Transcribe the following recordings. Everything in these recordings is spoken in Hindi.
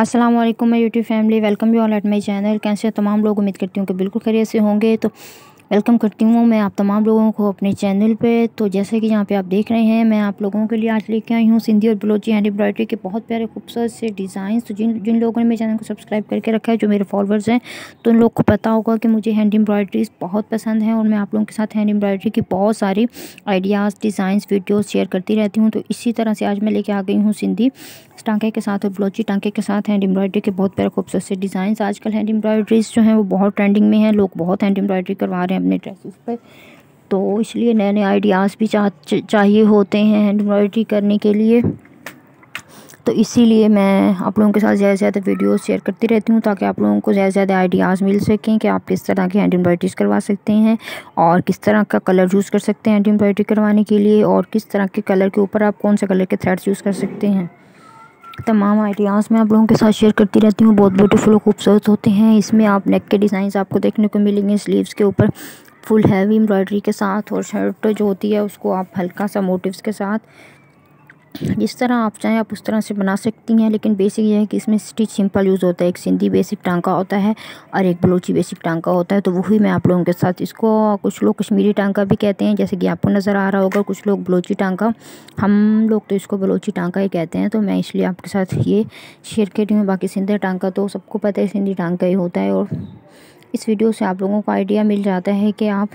अस्सलाम वालेकुम मैं YouTube family welcome you all at my channel कैसे तमाम लोग उम्मीद करती हूँ कि बिल्कुल खैरियत से होंगे तो वेलकम करती हूँ मैं आप तमाम लोगों को अपने चैनल पे तो जैसे कि यहाँ पे आप देख रहे हैं मैं आप लोगों के लिए आज लेके आई हूँ सिंधी और बलोची हैंड एम्ब्रॉयडरी के बहुत प्यारे खूबसूरत से डिज़ाइन तो जिन जिन लोगों ने मेरे चैनल को सब्सक्राइब करके रखा है जो मेरे फॉलोअर्स हैं तो उन लोग को पता होगा कि मुझे हैंड एम्ब्रॉयडरीज बहुत पसंद है और मैं आप लोगों के साथ हैंड एम्ब्रॉयडरी की बहुत सारी आइडियाज़ डिज़ाइंस वीडियोज़ शेयर करती रहती हूँ तो इसी तरह से आज मैं लेके आ गई हूँ सिंधी टांके के साथ और ब्लोची टांके के साथ हैंड एम्ब्रॉयडरी के बहुत प्यारे खूबसूरत से डिज़ाइन आजकल हैंड एम्ब्रॉयडरीज जो हैं वो बहुत ट्रेंडिंग में हैं लोग बहुत हैंड एम्ब्रॉयडरी करवा रहे हैं अपने ड्रेसेस पर तो इसलिए नए नए आइडियाज़ भी चाह चाहिए होते हैं हैंड एम्ब्रॉयडरी करने के लिए तो इसीलिए मैं आप लोगों के साथ ज़्यादा से ज़्यादा वीडियोज शेयर करती रहती हूँ ताकि आप लोगों को ज़्यादा से ज़्यादा आइडियाज़ मिल सकें कि आप किस तरह की हैंड एम्ब्रॉयडरीज करवा सकते हैं और किस तरह का कलर यूज़ कर सकते हैं हैंड एम्ब्रॉयडरी करवाने के लिए और किस तरह के कलर के ऊपर आप कौन से कलर के थ्रेड्स यूज़ कर सकते हैं तमाम आइडियाज़ मैं आप लोगों के साथ शेयर करती रहती हूँ बहुत ब्यूटीफुल और खूबसूरत होते हैं इसमें आप नेक के डिज़ाइंस आपको देखने को मिलेंगे स्लीव्स के ऊपर फुल हैवी एम्ब्रॉयडरी के साथ और शर्ट जो होती है उसको आप हल्का सा मोटिव्स के साथ जिस तरह आप चाहें आप उस तरह से बना सकती हैं लेकिन बेसिक ये है कि इसमें स्टिच सिंपल यूज़ होता है एक सिंधी बेसिक टांका होता है और एक बलोची बेसिक टांका होता है तो वही मैं आप लोगों के साथ इसको कुछ लोग कश्मीरी टांका भी कहते हैं जैसे कि आपको नज़र आ रहा होगा कुछ लोग बलोची टांका हम लोग तो इसको बलोची टांका ही कहते हैं तो मैं इसलिए आपके साथ ये शेयर कर रही हूँ बाकी सिंधी टांका तो सबको पता है सिंधी टांका ही होता है और इस वीडियो से आप लोगों को आइडिया मिल जाता है कि आप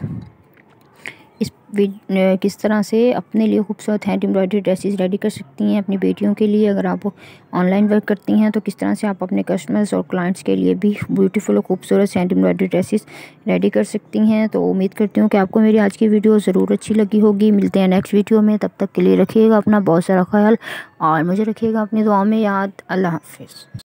किस तरह से अपने लिए खूबसूरत हैंड एम्ब्रॉयडरी ड्रेसेस रेडी कर सकती हैं अपनी बेटियों के लिए अगर आप ऑनलाइन वर्क करती हैं तो किस तरह से आप अपने कस्टमर्स और क्लाइंट्स के लिए भी ब्यूटीफुल और खूबसूरत हैंड एम्ब्रॉयडरी ड्रेसेस रेडी कर सकती हैं तो उम्मीद करती हूँ कि आपको मेरी आज की वीडियो ज़रूर अच्छी लगी होगी मिलते हैं नेक्स्ट वीडियो में तब तक के लिए रखिएगा अपना बहुत सारा ख्याल और मुझे रखिएगा अपनी दुआ में याद अल्लाह हाफिज़